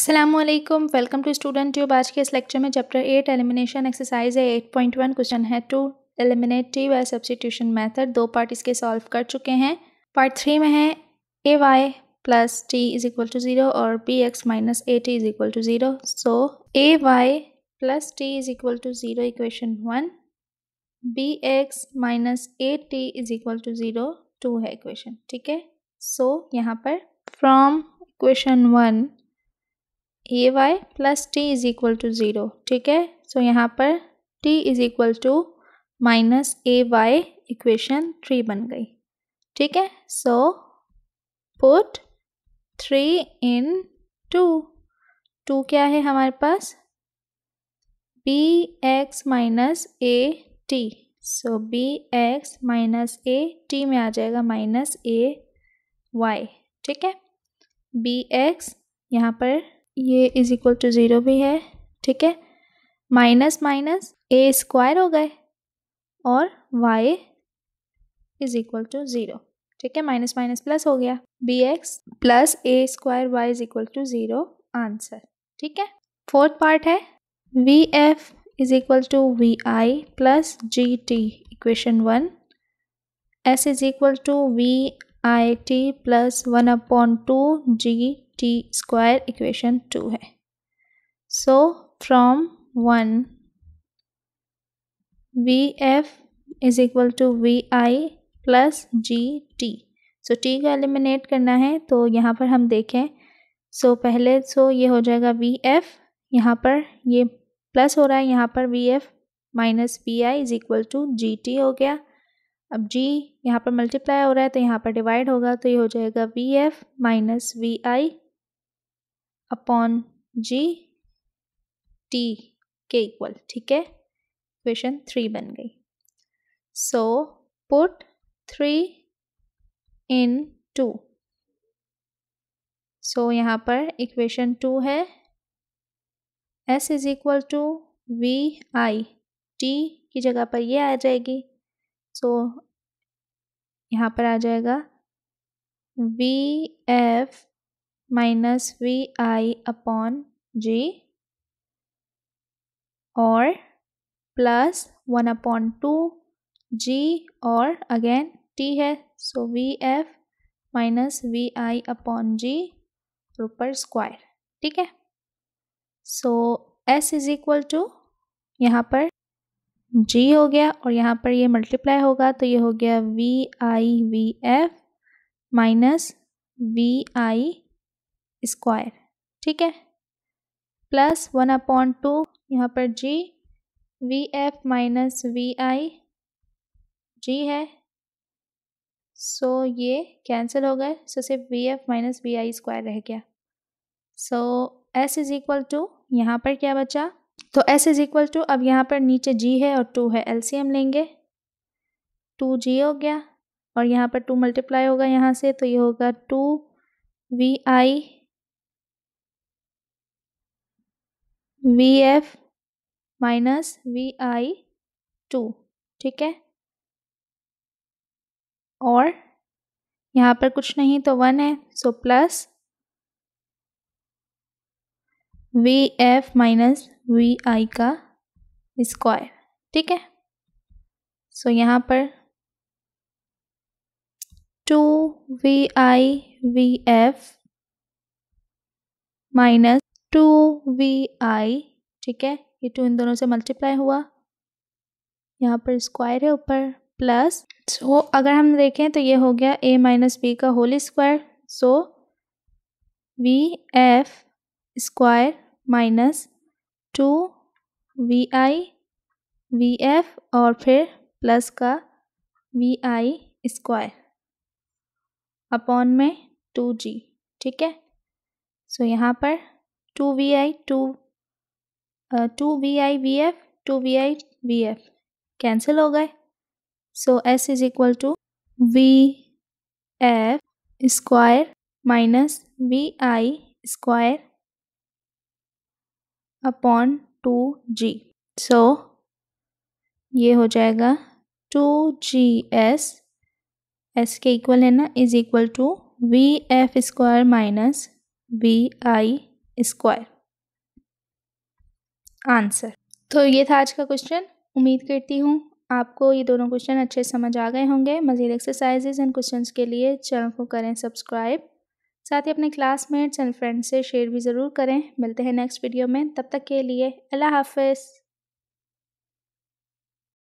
Aslam welcome to Student Tube आज के इस लेक्चर में चैप्टर एट एलिमिनेशन एक्सरसाइज है एट पॉइंट वन क्वेश्चन है two eliminative and substitution method दो पार्ट इसके सॉल्व कर चुके हैं पार्ट थ्री में है a y plus t is equal to zero और b x minus a t is equal to zero so a y plus t is equal to zero equation one b x minus a t is equal to zero two है equation ठीक है so यहाँ पर from equation one a y plus t is equal to zero ठीक है so यहाँ पर t is equal to minus a y equation three बन गई ठीक है so put three in two two क्या है हमारे पास b x minus a t so b x minus a t में आ जाएगा माइनस ए वाई ठीक है बी एक्स यहाँ पर ये इज इक्वल टू ज़ीरो भी है ठीक है माइनस माइनस ए स्क्वायर हो गए और y is equal to zero ठीक है माइनस माइनस प्लस हो गया b x plus a square y is equal to zero answer ठीक है फोर्थ पार्ट है v f is equal to v i plus g t equation one s is equal to v i t plus one upon two g t square equation two है so from one v f is equal to v i plus g t so t का eliminate करना है तो यहाँ पर हम देखें सो so, पहले सो तो so ये हो जाएगा वी एफ यहाँ पर ये प्लस हो रहा है यहाँ पर v f minus v i is equal to g t हो गया अब g यहाँ पर मल्टीप्लाई हो रहा है तो यहाँ पर डिवाइड होगा तो ये हो जाएगा v f minus v i upon g t के इक्वल ठीक है क्वेश्चन थ्री बन गई so put three in two so यहाँ पर इक्वेशन टू है s is equal to v i t की जगह पर ये आ जाएगी सो यहाँ पर आ जाएगा v f minus v i upon g और plus one upon two g और अगेन टी है so v f minus v i upon g ऊपर स्क्वायर ठीक है so s is equal to यहाँ पर जी हो गया और यहाँ पर ये मल्टीप्लाई होगा तो ये हो गया v i v f minus v i square ठीक है प्लस वन अपॉन टू यहाँ पर g v f minus v i g है सो so, ये कैंसिल हो गए सो so, सिर्फ v f minus v i square रह गया so s is equal to यहाँ पर क्या बचा तो s इज इक्वल टू अब यहाँ पर नीचे g है और टू है एल लेंगे टू जी हो गया और यहाँ पर टू मल्टीप्लाई होगा यहाँ से तो ये होगा two v i v f minus v i two ठीक है और यहाँ पर कुछ नहीं तो वन है so plus v f minus v i का स्क्वायर ठीक है सो so, यहाँ पर two v i v f minus two v i ठीक है ये टू इन दोनों से मल्टीप्लाई हुआ यहाँ पर स्क्वायर है ऊपर प्लस सो तो अगर हम देखें तो ये हो गया ए माइनस बी का whole square so v f square minus two v i v f और फिर प्लस का वी आई स्क्वायर अपॉन में टू जी ठीक है सो यहाँ पर two v i two two v i v f two v i v f cancel हो गए so s is equal to v f square minus v i square upon two g so ये हो जाएगा two g s s के equal है ना is equal to v f square minus v i square answer तो ये था आज का क्वेश्चन उम्मीद करती हूँ आपको ये दोनों क्वेश्चन अच्छे समझ आ गए होंगे मज़ीद एक्सरसाइजेज एंड क्वेश्चंस के लिए चैनल को करें सब्सक्राइब साथ ही अपने क्लासमेट्स एंड फ्रेंड्स से शेयर भी ज़रूर करें मिलते हैं नेक्स्ट वीडियो में तब तक के लिए अल्लाह हाफिज़